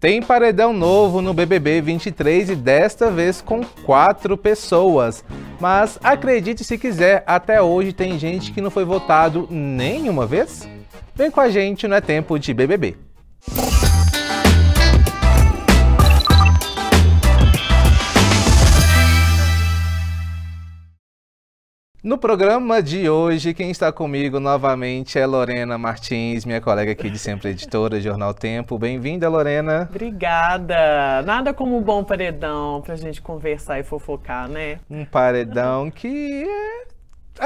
Tem paredão novo no BBB 23 e desta vez com quatro pessoas. Mas acredite se quiser, até hoje tem gente que não foi votado nenhuma vez? Vem com a gente, não é tempo de BBB. No programa de hoje, quem está comigo novamente é Lorena Martins, minha colega aqui de sempre, editora Jornal Tempo. Bem-vinda, Lorena. Obrigada. Nada como um bom paredão pra gente conversar e fofocar, né? Um paredão que é,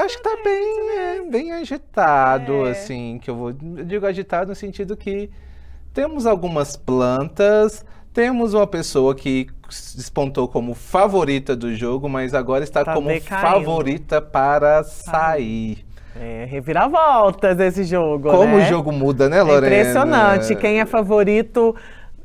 Acho que tá bem, é, bem agitado, é. assim, que eu vou. Eu digo agitado no sentido que temos algumas plantas, temos uma pessoa que despontou como favorita do jogo, mas agora está tá como decaindo. favorita para tá. sair. É, reviravoltas esse jogo. Como né? o jogo muda, né, é Lorena? É impressionante. Quem é favorito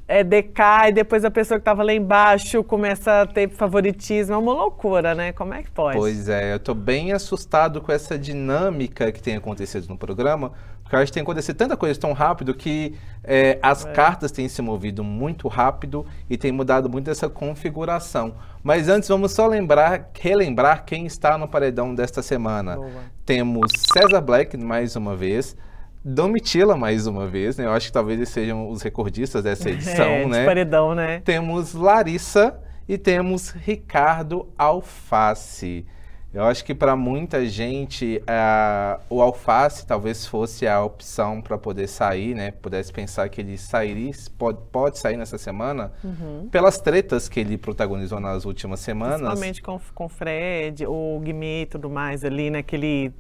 é, decai, depois a pessoa que estava lá embaixo começa a ter favoritismo. É uma loucura, né? Como é que pode? Pois é, eu estou bem assustado com essa dinâmica que tem acontecido no programa, porque eu acho que tem acontecido tanta coisa tão rápido que é, as é. cartas têm se movido muito rápido e tem mudado muito essa configuração. Mas antes, vamos só lembrar, relembrar quem está no paredão desta semana. Boa. Temos César Black, mais uma vez. Domitila mais uma vez, né? Eu acho que talvez eles sejam os recordistas dessa é, edição, é, né? paredão, né? Temos Larissa e temos Ricardo Alface. Eu acho que para muita gente a, eh, o alface talvez fosse a opção para poder sair, né? Pudesse pensar que ele sairia, pode, pode sair nessa semana, uhum. pelas tretas que ele protagonizou nas últimas semanas. Principalmente com, com Fred, o Guimê e tudo mais ali, né? Que ele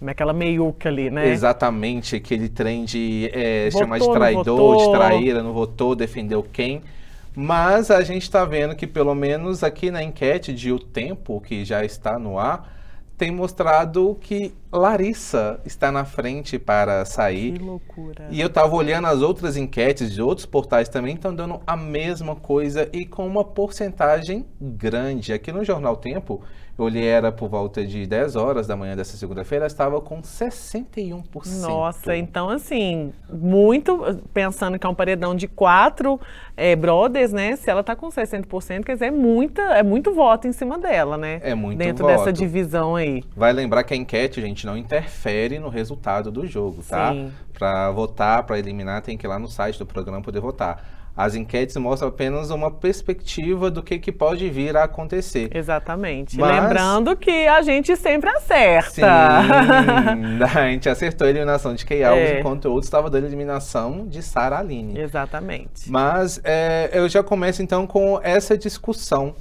naquela é meiuca ali, né? Exatamente, aquele trem de é, chamar de traidor, de traíra, não votou, defendeu quem. Mas a gente está vendo que, pelo menos aqui na enquete de O Tempo, que já está no ar, tem mostrado que Larissa está na frente para sair. Que loucura. E eu estava olhando as outras enquetes de outros portais também, estão dando a mesma coisa e com uma porcentagem grande. Aqui no Jornal Tempo, eu olhei, era por volta de 10 horas da manhã dessa segunda-feira, ela estava com 61%. Nossa, então assim, muito, pensando que é um paredão de quatro é, brothers, né? Se ela está com 60%, quer dizer, é, muita, é muito voto em cima dela, né? É muito Dentro voto. dessa divisão aí. Vai lembrar que a enquete, gente, não interfere no resultado do jogo, tá? Para votar, para eliminar, tem que ir lá no site do programa poder votar. As enquetes mostram apenas uma perspectiva do que, que pode vir a acontecer. Exatamente. Mas... Lembrando que a gente sempre acerta. Sim, a gente acertou a eliminação de Key Alves, é. enquanto o outro estava dando a eliminação de Sara Aline. Exatamente. Mas é, eu já começo então com essa discussão.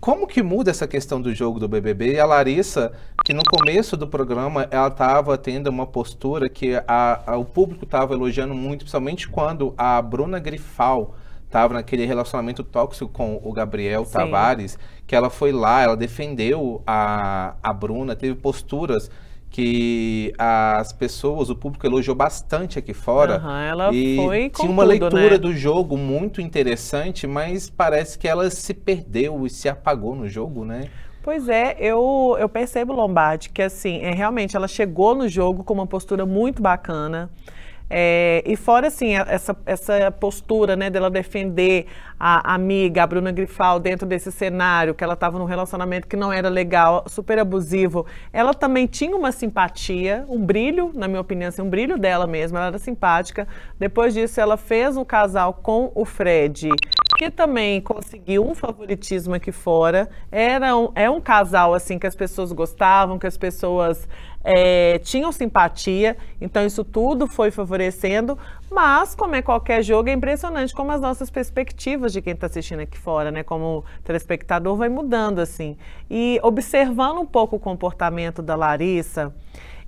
Como que muda essa questão do jogo do BBB? E a Larissa que no começo do programa ela estava tendo uma postura que a, a, o público estava elogiando muito, principalmente quando a Bruna Grifal estava naquele relacionamento tóxico com o Gabriel Sim. Tavares, que ela foi lá, ela defendeu a, a Bruna, teve posturas que as pessoas, o público elogiou bastante aqui fora. Uhum, ela e foi com tinha uma tudo, leitura né? do jogo muito interessante, mas parece que ela se perdeu e se apagou no jogo, né? Pois é, eu, eu percebo, Lombardi, que assim, é, realmente ela chegou no jogo com uma postura muito bacana. É, e fora assim, essa, essa postura né, dela defender a amiga, a Bruna Grifal, dentro desse cenário, que ela estava num relacionamento que não era legal, super abusivo, ela também tinha uma simpatia, um brilho, na minha opinião, assim, um brilho dela mesmo ela era simpática. Depois disso, ela fez um casal com o Fred que também conseguiu um favoritismo aqui fora. Era um, é um casal assim que as pessoas gostavam, que as pessoas é, tinham simpatia. Então isso tudo foi favorecendo. Mas como é qualquer jogo, é impressionante como as nossas perspectivas de quem está assistindo aqui fora, né, como telespectador, vai mudando assim. E observando um pouco o comportamento da Larissa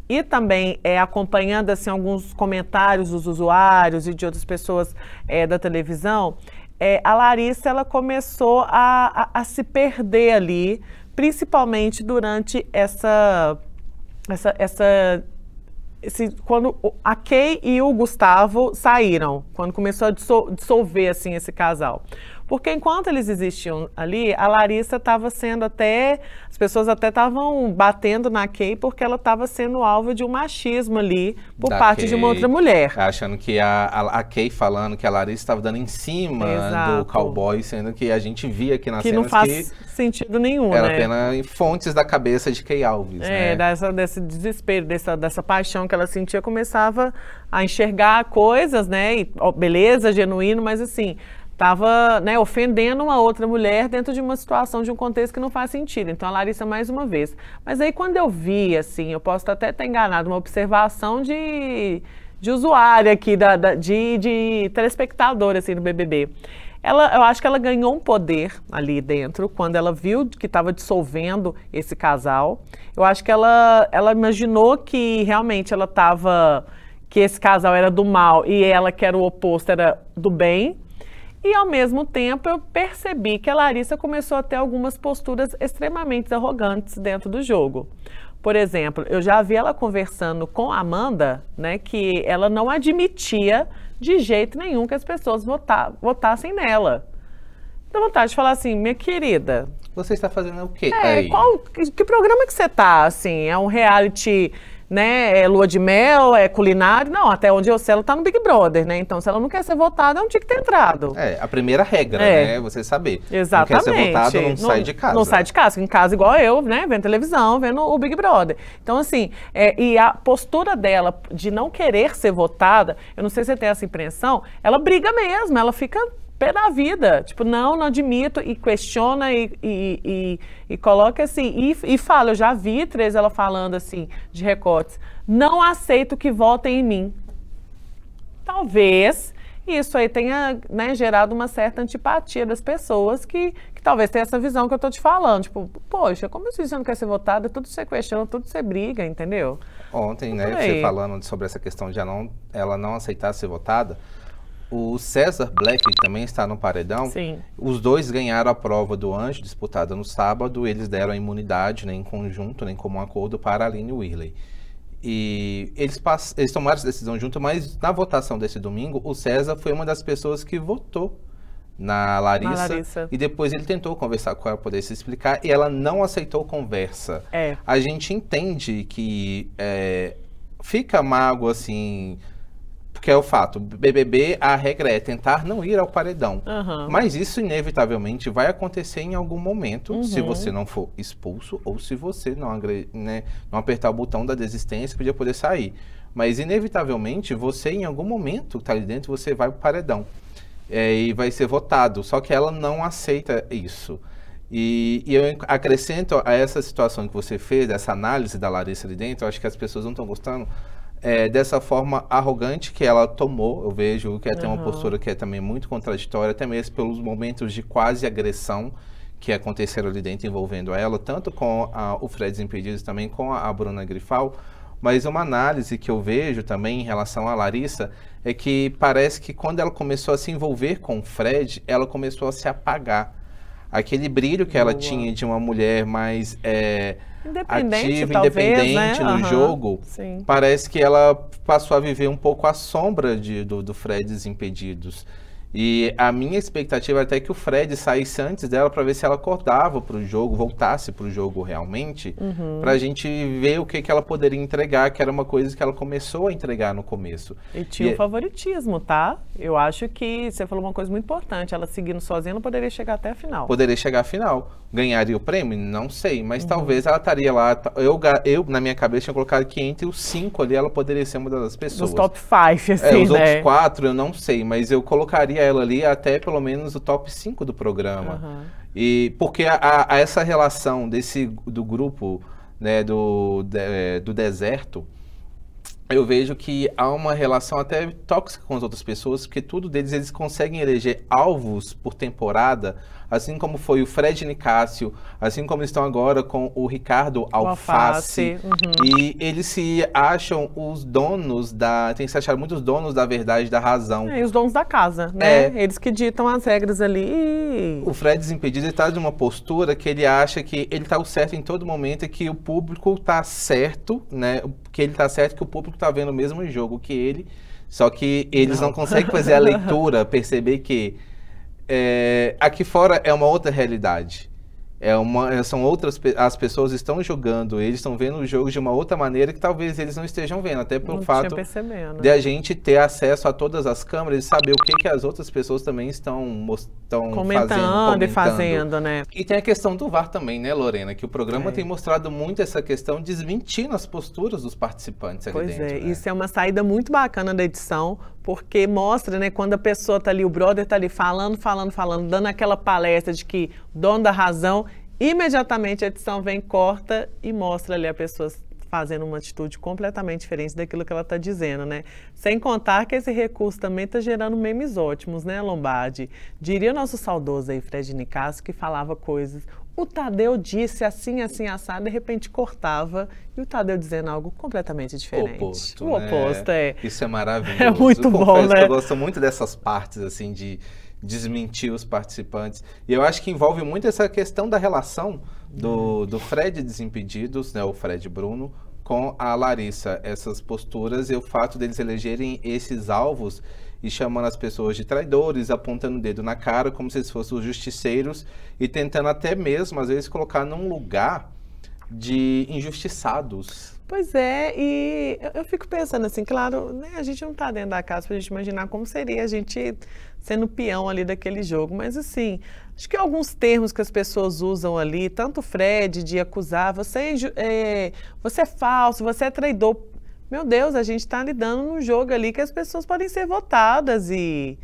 e também é, acompanhando assim alguns comentários dos usuários e de outras pessoas é, da televisão, é, a Larissa ela começou a, a, a, se perder ali, principalmente durante essa, essa, essa esse, quando a Kay e o Gustavo saíram, quando começou a dissolver assim esse casal. Porque enquanto eles existiam ali, a Larissa estava sendo até. As pessoas até estavam batendo na Kay porque ela estava sendo alvo de um machismo ali por da parte Kay, de uma outra mulher. Achando que a, a, a Kay falando que a Larissa estava dando em cima Exato. do cowboy, sendo que a gente via aqui na que cenas não faz que sentido nenhum. Era né? apenas fontes da cabeça de Kay Alves. É, né? dessa, desse desespero, dessa, dessa paixão que ela sentia, começava a enxergar coisas, né? E, ó, beleza, genuíno, mas assim, estava né, ofendendo uma outra mulher dentro de uma situação, de um contexto que não faz sentido. Então, a Larissa, mais uma vez. Mas aí, quando eu vi, assim, eu posso até ter enganado, uma observação de, de usuário aqui, da, da de, de telespectador, assim, do BBB. Ela, eu acho que ela ganhou um poder ali dentro quando ela viu que estava dissolvendo esse casal. Eu acho que ela, ela imaginou que realmente ela estava que esse casal era do mal e ela que era o oposto era do bem, e ao mesmo tempo eu percebi que a Larissa começou a ter algumas posturas extremamente arrogantes dentro do jogo. Por exemplo, eu já vi ela conversando com a Amanda, né, que ela não admitia de jeito nenhum que as pessoas vota votassem nela. Dá vontade de falar assim, minha querida. Você está fazendo o quê? É, aí? Qual, que programa que você está? Assim, é um reality né? É lua de mel, é culinário. Não, até onde eu sei, ela tá no Big Brother, né? Então, se ela não quer ser votada, não tinha que ter entrado. É, a primeira regra, é. né? Você saber. Exatamente. Não quer ser votada, não, não, sai de casa. Não sai de casa. Em casa, igual eu, né? Vendo televisão, vendo o Big Brother. Então, assim, é, e a postura dela de não querer ser votada, eu não sei se você tem essa impressão, ela briga mesmo, ela fica pé da vida. Tipo, não, não admito. E questiona e, e, e, e coloca assim. E, e fala, eu já vi três ela falando assim, de recortes. Não aceito que votem em mim. Talvez isso aí tenha né, gerado uma certa antipatia das pessoas que, que talvez tenha essa visão que eu estou te falando. Tipo, poxa, como isso você não quer ser votada, tudo você questiona, tudo você briga, entendeu? Ontem, né, você falando sobre essa questão de ela não, ela não aceitar ser votada, o César Black que também está no paredão. Sim. Os dois ganharam a prova do anjo, disputada no sábado. Eles deram a imunidade né, em conjunto, nem né, como um acordo, para a Aline Whirley. E eles, pass... eles tomaram essa decisão junto, mas na votação desse domingo, o César foi uma das pessoas que votou na Larissa, na Larissa, E depois ele tentou conversar com ela, poder se explicar, e ela não aceitou conversa. É. A gente entende que é, fica mago assim porque é o fato, BBB, a regra é tentar não ir ao paredão. Uhum. Mas isso inevitavelmente vai acontecer em algum momento, uhum. se você não for expulso ou se você não, né, não apertar o botão da desistência para poder sair. Mas inevitavelmente você, em algum momento, tá ali dentro, você vai para o paredão. É, e vai ser votado. Só que ela não aceita isso. E, e, eu acrescento a essa situação que você fez, essa análise da Larissa ali dentro, eu acho que as pessoas não estão gostando, é, dessa forma arrogante que ela tomou. Eu vejo que ela é, tem uhum. uma postura que é também muito contraditória, até mesmo pelos momentos de quase agressão que aconteceram ali dentro envolvendo ela, tanto com a, o Fred Impedidos, também com a, a Bruna Grifal. Mas uma análise que eu vejo também em relação à Larissa é que parece que quando ela começou a se envolver com o Fred, ela começou a se apagar aquele brilho que Boa. ela tinha de uma mulher mais é, independente, ativa, talvez, independente né? no uhum. jogo, Sim. parece que ela passou a viver um pouco a sombra de, do, do Fred Impedidos. E a minha expectativa até até que o Fred saísse antes dela para ver se ela acordava para o jogo, voltasse para o jogo realmente, uhum. para a gente ver o que, que ela poderia entregar, que era uma coisa que ela começou a entregar no começo. E tinha o um favoritismo, tá? Eu acho que você falou uma coisa muito importante, ela seguindo sozinha não poderia chegar até a final. Poderia chegar à final. Ganharia o prêmio? Não sei, mas uhum. talvez ela estaria lá. Eu, eu, na minha cabeça, tinha colocado que entre os cinco ali ela poderia ser uma das pessoas. Dos top five, assim, é, os assim, né? outros quatro, eu não sei, mas eu colocaria ela ali até pelo menos o top 5 do programa. Uhum. E porque a, a, essa relação desse do grupo né, do, de, é, do deserto, eu vejo que há uma relação até tóxica com as outras pessoas, porque tudo deles eles conseguem eleger alvos por temporada assim como foi o Fred Nicásio, assim como estão agora com o Ricardo Alface. Alface. Uhum. E eles se acham os donos da. Tem que se achar muitos donos da verdade, da razão. É, e os donos da casa, né? É. Eles que ditam as regras ali. O Fred Desimpedido está de uma postura que ele acha que ele está o certo em todo momento e que o público está certo, né? Que ele está certo, que o público está vendo o mesmo jogo que ele. Só que eles não, não conseguem fazer a leitura, perceber que é, aqui fora é uma outra realidade. É uma, é, são outras as pessoas estão jogando, eles estão vendo o jogo de uma outra maneira que talvez eles não estejam vendo, até pelo fato de a gente ter acesso a todas as câmeras e saber o que, que as outras pessoas também estão estão comentando, fazendo, comentando e fazendo, né? E tem a questão do VAR também, né, Lorena, que o programa é. tem mostrado muito essa questão desmentindo as posturas dos participantes pois dentro. Pois é, né? isso é uma saída muito bacana da edição, porque mostra, né, quando a pessoa tá ali, o brother tá ali falando, falando, falando, dando aquela palestra de que dono da razão, imediatamente a edição vem, corta e mostra ali a pessoa fazendo uma atitude completamente diferente daquilo que ela tá dizendo, né? Sem contar que esse recurso também está gerando memes ótimos, né, Lombardi? Diria nosso saudoso aí, Fred Nicasso, que falava coisas, o Tadeu disse assim, assim, assado, de repente cortava e o Tadeu dizendo algo completamente diferente. O oposto. O né? oposto, é. Isso é, é maravilhoso. É muito eu bom, né? eu gosto muito dessas partes, assim, de desmentir os participantes. E eu acho que envolve muito essa questão da relação do, do Fred Desimpedidos, né, o Fred Bruno, com a Larissa. Essas posturas e o fato deles elegerem esses alvos e chamando as pessoas de traidores, apontando o dedo na cara como se eles fossem os justiceiros e tentando até mesmo, às vezes, colocar num lugar de injustiçados. Pois é, e eu fico pensando assim, claro, né, a gente não está dentro da casa para a gente imaginar como seria a gente sendo peão ali daquele jogo, mas assim, acho que alguns termos que as pessoas usam ali, tanto Fred de acusar, você é, é você é falso, você é traidor, meu Deus, a gente está lidando num jogo ali que as pessoas podem ser votadas e,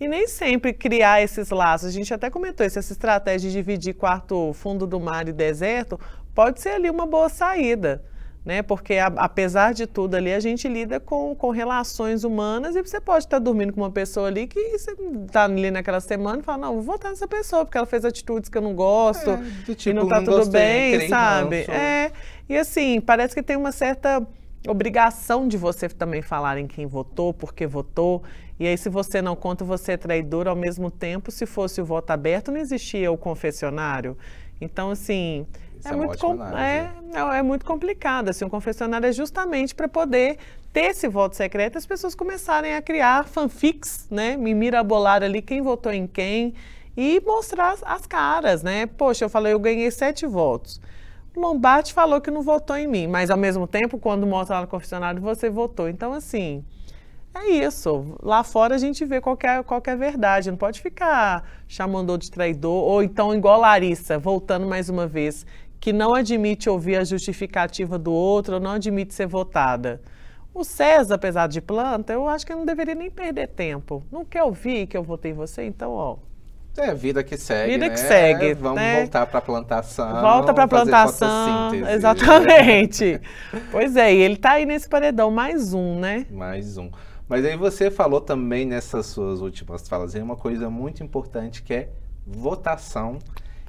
e nem sempre criar esses laços. A gente até comentou isso, essa estratégia de dividir quarto fundo do mar e deserto pode ser ali uma boa saída. Né? Porque a, apesar de tudo ali, a gente lida com, com relações humanas e você pode estar tá dormindo com uma pessoa ali que você está ali naquela semana e fala, não, vou votar nessa pessoa, porque ela fez atitudes que eu não gosto é, tipo, e não está tipo, tudo gostei, bem, sabe? É, e assim, parece que tem uma certa obrigação de você também falar em quem votou, por que votou. E aí, se você não conta, você é traidor ao mesmo tempo. Se fosse o voto aberto, não existia o confessionário. Então, assim, é, é, muito é, é, muito complicado. Assim, um confessionário é justamente para poder ter esse voto secreto as pessoas começarem a criar fanfics, né? Me mirabolar ali quem votou em quem e mostrar as, as caras, né? Poxa, eu falei, eu ganhei sete votos. Lombardi falou que não votou em mim, mas ao mesmo tempo, quando mostra lá no confessionário, você votou. Então, assim, é isso. Lá fora a gente vê qualquer, é, qualquer é verdade. Não pode ficar chamando de traidor. Ou então, igual Larissa, voltando mais uma vez, que não admite ouvir a justificativa do outro, ou não admite ser votada. O César, apesar de planta, eu acho que não deveria nem perder tempo. Não quer ouvir que eu votei em você? Então, ó, é, vida que segue. Vida né? que né? segue. vamos né? voltar para a plantação. Volta para a plantação. Exatamente. pois é, e ele está aí nesse paredão, mais um, né? Mais um. Mas aí você falou também nessas suas últimas falas, uma coisa muito importante que é votação.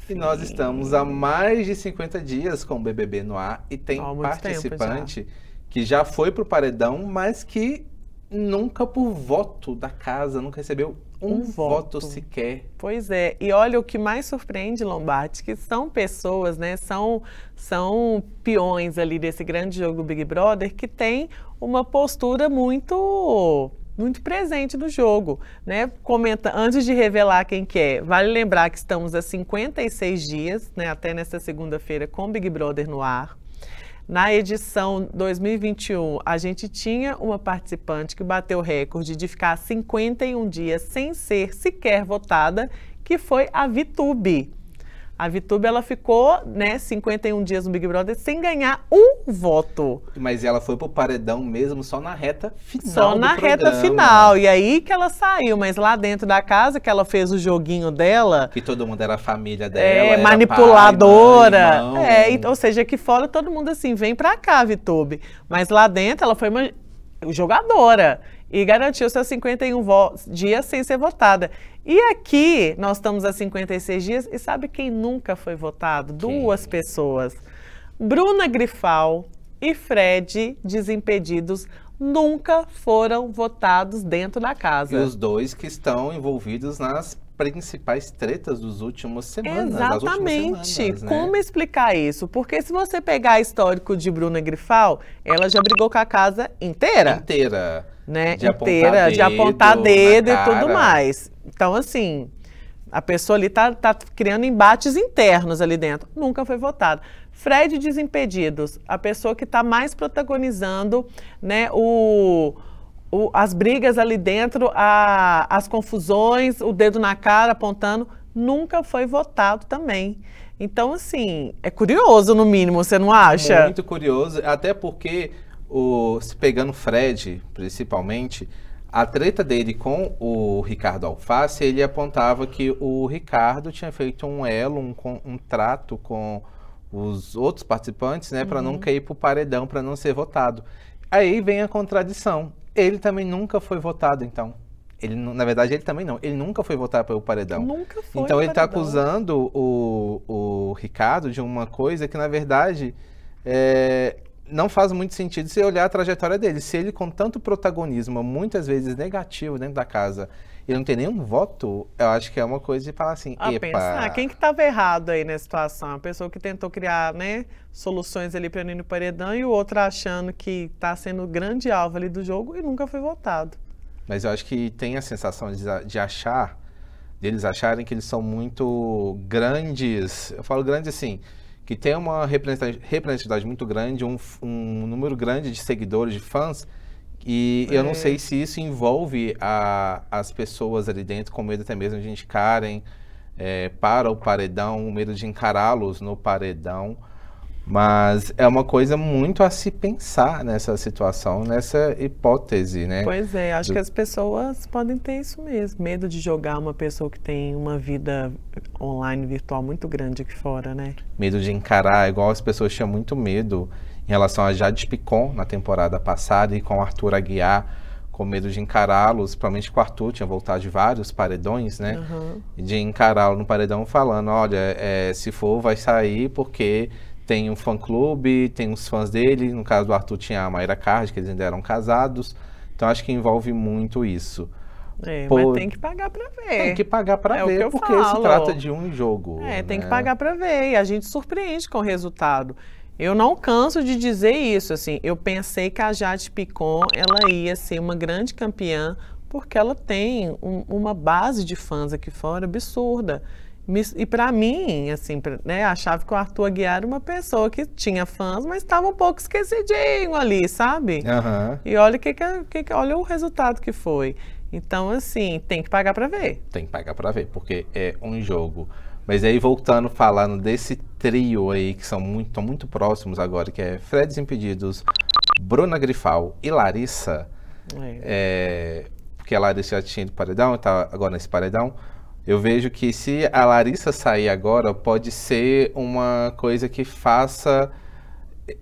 Sim. E nós estamos há mais de 50 dias com o BBB no ar e tem Ó, participante já. que já foi para o paredão, mas que nunca por voto da casa, nunca recebeu um, um voto. voto. sequer. Pois é. E olha, o que mais surpreende, Lombardi, que são pessoas, né? São, são peões ali desse grande jogo Big Brother que tem uma postura muito muito presente no jogo, né? Comenta antes de revelar quem que é. Vale lembrar que estamos a 56 dias, né, até nesta segunda-feira com Big Brother no ar. Na edição 2021, a gente tinha uma participante que bateu o recorde de ficar 51 dias sem ser sequer votada, que foi a Vitube. A Vitube ela ficou, né, 51 dias no Big Brother sem ganhar um voto. Mas ela foi pro paredão mesmo só na reta final. Só na reta programa. final. E aí que ela saiu, mas lá dentro da casa que ela fez o joguinho dela. Que todo mundo era família é, dela. É, manipuladora. Então, pai, mãe, é, ou seja, aqui fora todo mundo assim, vem pra cá, Vitube. Mas lá dentro ela foi uma jogadora e garantiu seus 51 dias sem ser votada. E aqui nós estamos a 56 dias e sabe quem nunca foi votado? Duas pessoas. Bruna Grifal e Fred desimpedidos nunca foram votados dentro da casa. E os dois que estão envolvidos nas principais tretas dos últimos semanas. Exatamente. Semanas, né? Como explicar isso? Porque se você pegar histórico de Bruna Grifal, ela já brigou com a casa inteira. Inteira né, de inteira, de apontar dedo e tudo mais. Então, assim, a pessoa ali está tá criando embates internos ali dentro. Nunca foi votado. Fred Desimpedidos, a pessoa que está mais protagonizando né, o, o, as brigas ali dentro, a, as confusões, o dedo na cara apontando, nunca foi votado também. Então, assim, é curioso no mínimo, você não acha? Muito curioso, até porque o, se pegando Fred, principalmente, a treta dele com o Ricardo Alface, ele apontava que o Ricardo tinha feito um elo, um, um trato com os outros participantes, né, uhum. para nunca ir para o paredão, para não ser votado. Aí vem a contradição. Ele também nunca foi votado, então. Ele, na verdade, ele também não. Ele nunca foi votar para o paredão. Nunca foi. Então ele está acusando o, o Ricardo de uma coisa que, na verdade, é, não faz muito sentido se olhar a trajetória dele. Se ele, com tanto protagonismo, muitas vezes negativo dentro da casa, ele não tem nenhum voto, eu acho que é uma coisa de falar assim, ah, epa... quem que estava errado aí nessa situação? A pessoa que tentou criar, né, soluções ali para o Nino paredão e o outro achando que está sendo grande alvo ali do jogo e nunca foi votado. Mas eu acho que tem a sensação de, de achar, deles de acharem que eles são muito grandes, eu falo grande assim que tem uma representatividade muito grande, um, um número grande de seguidores, de fãs, e é. eu não sei se isso envolve a, as pessoas ali dentro com medo até mesmo de indicarem é, eh, para o paredão, o medo de encará-los no paredão. Mas é uma coisa muito a se pensar nessa situação, nessa hipótese, né? Pois é, acho Do... que as pessoas podem ter isso mesmo, medo de jogar uma pessoa que tem uma vida online virtual muito grande aqui fora, né? Medo de encarar, igual as pessoas tinham muito medo em relação a Jade Picon na temporada passada e com o Arthur Aguiar, com medo de encará-los, principalmente com o Arthur tinha voltado de vários paredões, né? Uhum. De encará-lo no paredão falando, olha, é, se for vai sair porque tem um fã-clube, tem os fãs dele. No caso do Arthur tinha a Mayra Card, que eles ainda eram casados. Então acho que envolve muito isso. É, Por... mas tem que pagar para ver. Tem que pagar para é ver, porque falo. se trata de um jogo. É, né? tem que né? pagar para ver e a gente surpreende com o resultado. Eu não canso de dizer isso, assim, eu pensei que a Jade Picon, ela ia ser uma grande campeã, porque ela tem um, uma base de fãs aqui fora absurda e para mim, assim, né, achava que o Arthur Aguiar era uma pessoa que tinha fãs, mas estava um pouco esquecidinho ali, sabe? Uhum. E olha, que, que, que, olha o resultado que foi. Então, assim, tem que pagar para ver. Tem que pagar para ver, porque é um jogo. Mas aí, voltando, falando desse trio aí, que são muito, muito próximos agora, que é Freds Impedidos, Bruna Grifal e Larissa, é. É, porque a Larissa já tinha ido paredão, está agora nesse paredão, eu vejo que se a Larissa sair agora, pode ser uma coisa que faça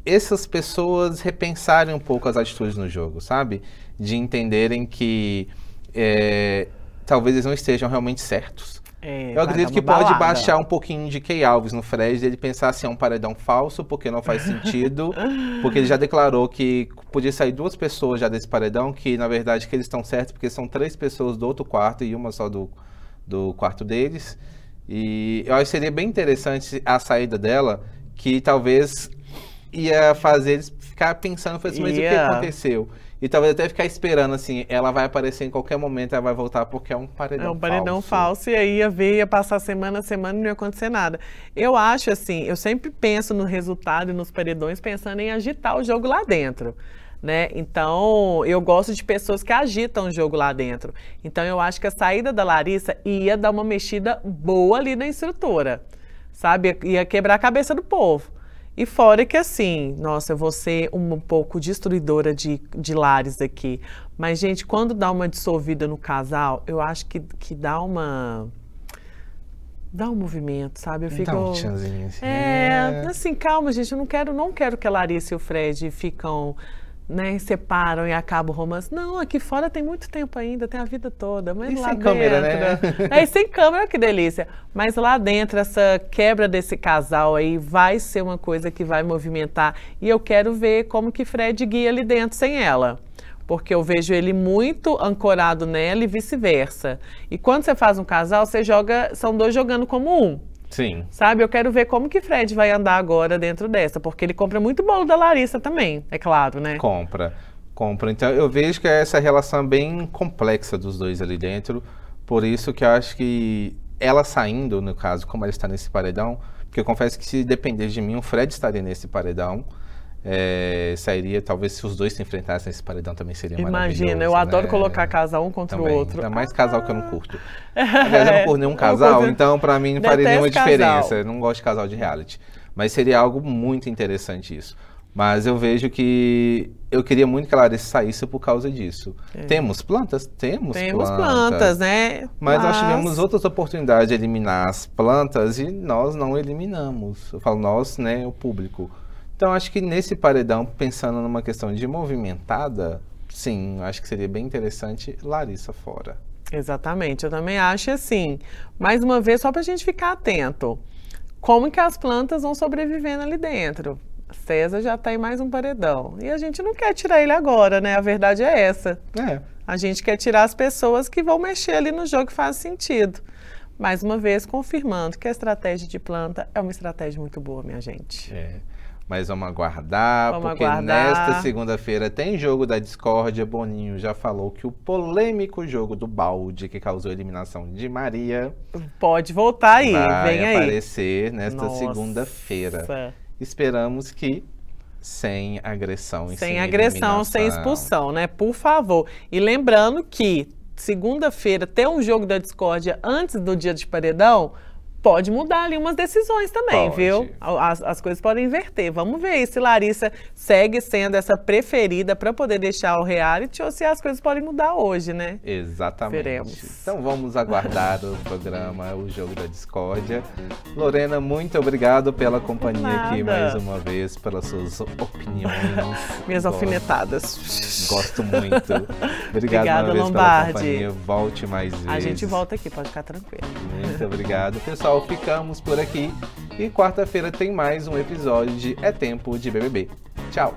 essas pessoas repensarem um pouco as atitudes no jogo, sabe? De entenderem que é, talvez eles não estejam realmente certos. É, eu acredito que pode balada. baixar um pouquinho de Key Alves no Fred, ele pensar assim, é um paredão falso, porque não faz sentido, porque ele já declarou que podia sair duas pessoas já desse paredão, que na verdade que eles estão certos, porque são três pessoas do outro quarto e uma só do, do quarto deles. E eu acho que seria bem interessante a saída dela, que talvez ia fazer eles ficar pensando, mas yeah. o que aconteceu? E talvez até ficar esperando, assim, ela vai aparecer em qualquer momento, ela vai voltar porque é um paredão falso. É um paredão falso, falso e aí ia ver, ia passar semana a semana e não ia acontecer nada. Eu acho, assim, eu sempre penso no resultado e nos paredões pensando em agitar o jogo lá dentro né? Então, eu gosto de pessoas que agitam o jogo lá dentro. Então, eu acho que a saída da Larissa ia dar uma mexida boa ali na instrutora, sabe? Ia quebrar a cabeça do povo. E fora que assim, nossa, eu vou ser um pouco destruidora de, de lares aqui. Mas, gente, quando dá uma dissolvida no casal, eu acho que, que dá uma dá um movimento, sabe? Eu fico. Dá um assim. É, assim, calma, gente. Eu não quero, não quero que a Larissa e o Fred ficam né, separam e acabam o romance. Não, aqui fora tem muito tempo ainda, tem a vida toda, mas e lá sem dentro, câmera, né? né? É, e sem câmera, que delícia. Mas lá dentro essa quebra desse casal aí vai ser uma coisa que vai movimentar e eu quero ver como que Fred guia ali dentro sem ela porque eu vejo ele muito ancorado nela e vice-versa. E quando você faz um casal, você joga, são dois jogando como um. Sim. Sabe? Eu quero ver como que Fred vai andar agora dentro dessa, porque ele compra muito bolo da Larissa também, é claro, né? Compra, compra. Então eu vejo que é essa relação bem complexa dos dois ali dentro, por isso que eu acho que ela saindo, no caso, como ela está nesse paredão, porque eu confesso que se depender de mim, o Fred estaria nesse paredão é, sairia, talvez se os dois se enfrentassem esse paredão também seria Imagina, maravilhoso. Imagina, eu né? adoro colocar casal um contra também. o outro. Ainda mais casal ah. que eu não curto. Aliás, eu não curto nenhum é, casal, curto... então para mim não faria nenhuma diferença. Eu não gosto de casal de reality. Mas seria algo muito interessante isso. Mas eu vejo que eu queria muito que a Larissa saísse por causa disso. É. Temos plantas? Temos, Temos plantas. plantas né? Mas, Mas, nós tivemos outras oportunidades de eliminar as plantas e nós não eliminamos. Eu falo nós, né, o público. Então, acho que nesse paredão, pensando numa questão de movimentada, sim, acho que seria bem interessante Larissa fora. Exatamente, eu também acho assim. Mais uma vez, só para a gente ficar atento, como que as plantas vão sobrevivendo ali dentro? César já está em mais um paredão. E a gente não quer tirar ele agora, né? A verdade é essa. É. A gente quer tirar as pessoas que vão mexer ali no jogo que faz sentido. Mais uma vez, confirmando que a estratégia de planta é uma estratégia muito boa, minha gente. É. Mas vamos aguardar, vamos porque aguardar. nesta segunda-feira tem jogo da discórdia. Boninho já falou que o polêmico jogo do balde que causou a eliminação de Maria. Pode voltar aí, vai vem aparecer aí. nesta segunda-feira. Esperamos que sem agressão sem e sem agressão, sem expulsão, né? Por favor. E lembrando que segunda-feira tem um jogo da discórdia antes do dia de paredão pode mudar ali umas decisões também, pode. viu? As, as, coisas podem inverter. Vamos ver se Larissa segue sendo essa preferida para poder deixar o reality ou se as coisas podem mudar hoje, né? Exatamente. Veremos. Então vamos aguardar o programa O Jogo da Discórdia. Lorena, muito obrigado pela companhia aqui mais uma vez, pelas suas opiniões. Minhas gosto, alfinetadas. Gosto muito. Obrigado Obrigada, Lombardi. Volte mais vezes. A gente volta aqui, pode ficar tranquilo. Muito obrigado. Pessoal, pessoal, ficamos por aqui. E quarta-feira tem mais um episódio de É Tempo de BBB. Tchau!